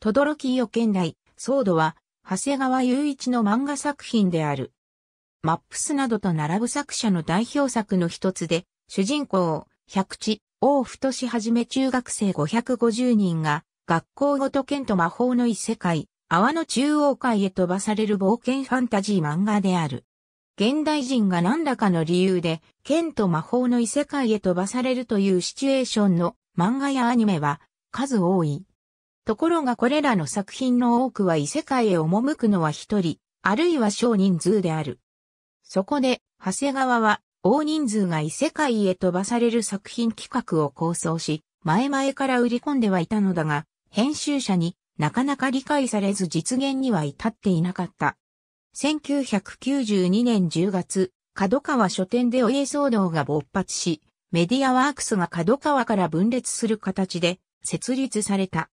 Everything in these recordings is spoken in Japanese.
とどろきよ県内、ソードは、長谷川雄一の漫画作品である。マップスなどと並ぶ作者の代表作の一つで、主人公、百地、王太しはじめ中学生550人が、学校ごと剣と魔法の異世界、泡の中央界へ飛ばされる冒険ファンタジー漫画である。現代人が何らかの理由で、剣と魔法の異世界へ飛ばされるというシチュエーションの漫画やアニメは数多い。ところがこれらの作品の多くは異世界へ赴くのは一人、あるいは少人数である。そこで、長谷川は、大人数が異世界へ飛ばされる作品企画を構想し、前々から売り込んではいたのだが、編集者になかなか理解されず実現には至っていなかった。1992年10月、角川書店でお家騒動が勃発し、メディアワークスが角川から分裂する形で設立された。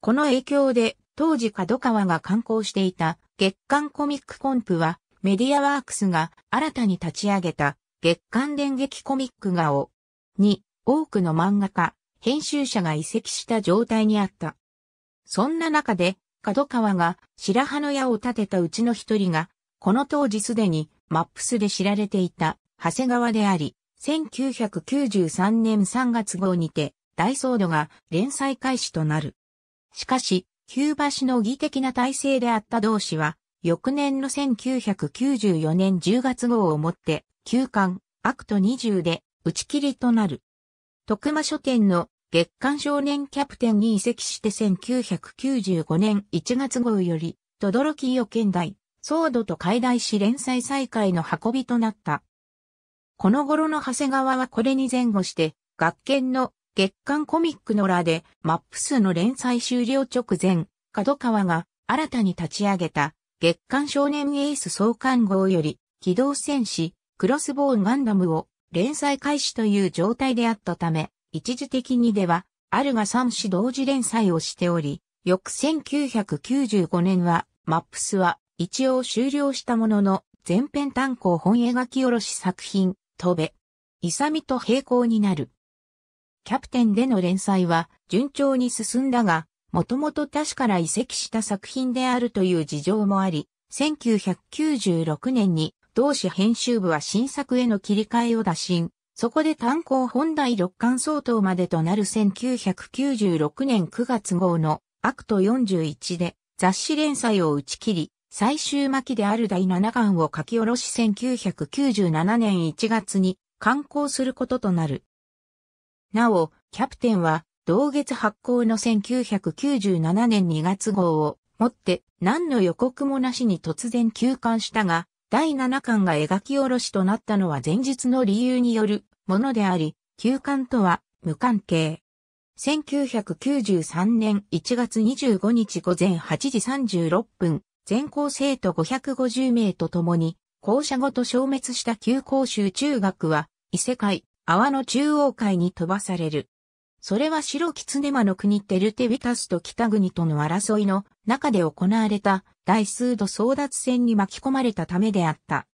この影響で、当時角川が刊行していた月刊コミックコンプは、メディアワークスが新たに立ち上げた月刊電撃コミック画を、に、多くの漫画家、編集者が移籍した状態にあった。そんな中で、角川が白羽の矢を立てたうちの一人が、この当時すでにマップスで知られていた長谷川であり、1993年3月号にて、ダイソードが連載開始となる。しかし、キューバの儀的な体制であった同氏は、翌年の1994年10月号をもって、休刊、アクト20で打ち切りとなる。徳間書店の月刊少年キャプテンに移籍して1995年1月号より、轟きよ県代、ソードと解題し連載再開の運びとなった。この頃の長谷川はこれに前後して、学研の月刊コミックのラでマップスの連載終了直前、角川が新たに立ち上げた月刊少年エース創刊号より機動戦士クロスボーンガンダムを連載開始という状態であったため、一時的にではあるが3誌同時連載をしており、翌1995年はマップスは一応終了したものの前編単行本絵描き下ろし作品、飛べ。勇と並行になる。キャプテンでの連載は順調に進んだが、もともと他社から移籍した作品であるという事情もあり、1996年に同志編集部は新作への切り替えを打診。そこで単行本第六巻相当までとなる1996年9月号のアクト41で雑誌連載を打ち切り、最終巻きである第7巻を書き下ろし1997年1月に刊行することとなる。なお、キャプテンは、同月発行の1997年2月号をもって何の予告もなしに突然休刊したが、第7巻が描き下ろしとなったのは前日の理由によるものであり、休刊とは無関係。1993年1月25日午前8時36分、全校生徒550名と共に、校舎ごと消滅した旧校州中学は、異世界、泡の中央海に飛ばされる。それは白ネマの国テルテビタスと北国との争いの中で行われた大数度争奪戦に巻き込まれたためであった。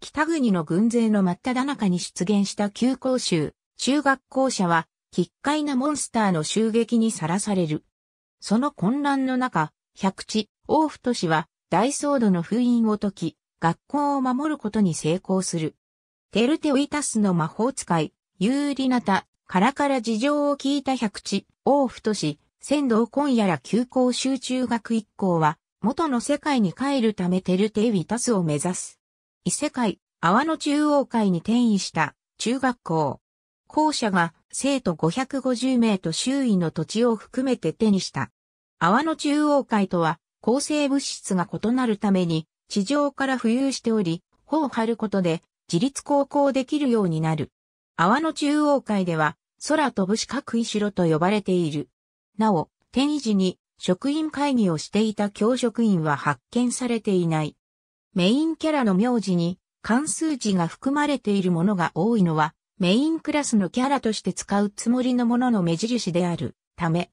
北国の軍勢の真っ只中に出現した旧校衆、中学校舎は、奇怪なモンスターの襲撃にさらされる。その混乱の中、百地、王府都市は大騒動の封印を解き、学校を守ることに成功する。テルテウィタスの魔法使い、有利なた、からから事情を聞いた百地、王府都市、仙道今夜ら休校集中学一行は、元の世界に帰るためテルテイビタスを目指す。異世界、阿波の中央会に転移した中学校。校舎が生徒550名と周囲の土地を含めて手にした。阿波の中央会とは、構成物質が異なるために、地上から浮遊しており、帆を張ることで、自立航行できるようになる。泡の中央会では、空飛ぶ四角い城と呼ばれている。なお、天維時に職員会議をしていた教職員は発見されていない。メインキャラの名字に関数字が含まれているものが多いのは、メインクラスのキャラとして使うつもりのものの目印であるため、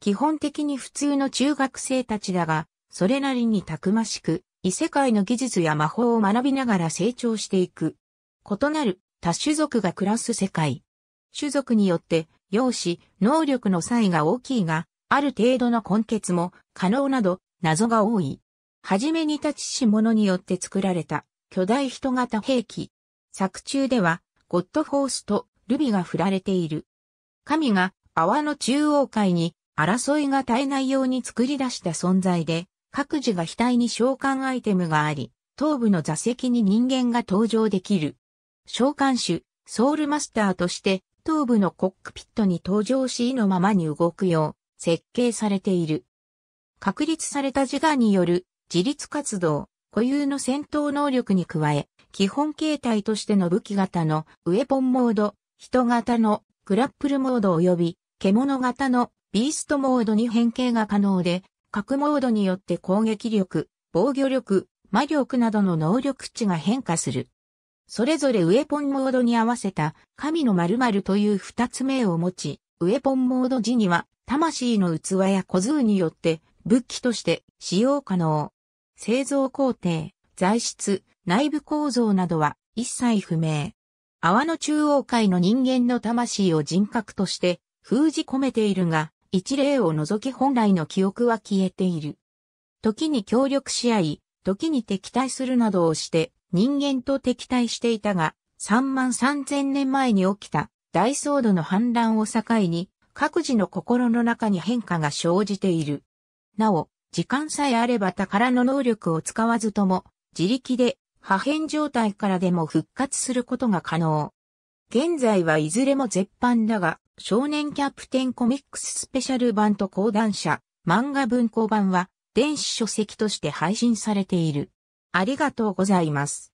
基本的に普通の中学生たちだが、それなりにたくましく、異世界の技術や魔法を学びながら成長していく。異なる多種族が暮らす世界。種族によって容姿、能力の差異が大きいが、ある程度の根血も可能など謎が多い。はじめに立ちし者によって作られた巨大人型兵器。作中ではゴッドフォースとルビが振られている。神が泡の中央界に争いが絶えないように作り出した存在で、各自が額に召喚アイテムがあり、頭部の座席に人間が登場できる。召喚手、ソウルマスターとして、頭部のコックピットに登場し意のままに動くよう、設計されている。確立された自我による自立活動、固有の戦闘能力に加え、基本形態としての武器型のウェポンモード、人型のグラップルモード及び獣型のビーストモードに変形が可能で、核モードによって攻撃力、防御力、魔力などの能力値が変化する。それぞれウェポンモードに合わせた神の〇〇という二つ目を持ち、ウェポンモード時には魂の器や小数によって武器として使用可能。製造工程、材質、内部構造などは一切不明。泡の中央界の人間の魂を人格として封じ込めているが、一例を除き本来の記憶は消えている。時に協力し合い、時に敵対するなどをして人間と敵対していたが、3万3000年前に起きた大騒動の反乱を境に、各自の心の中に変化が生じている。なお、時間さえあれば宝の能力を使わずとも、自力で破片状態からでも復活することが可能。現在はいずれも絶版だが、少年キャプテンコミックススペシャル版と講談社、漫画文庫版は電子書籍として配信されている。ありがとうございます。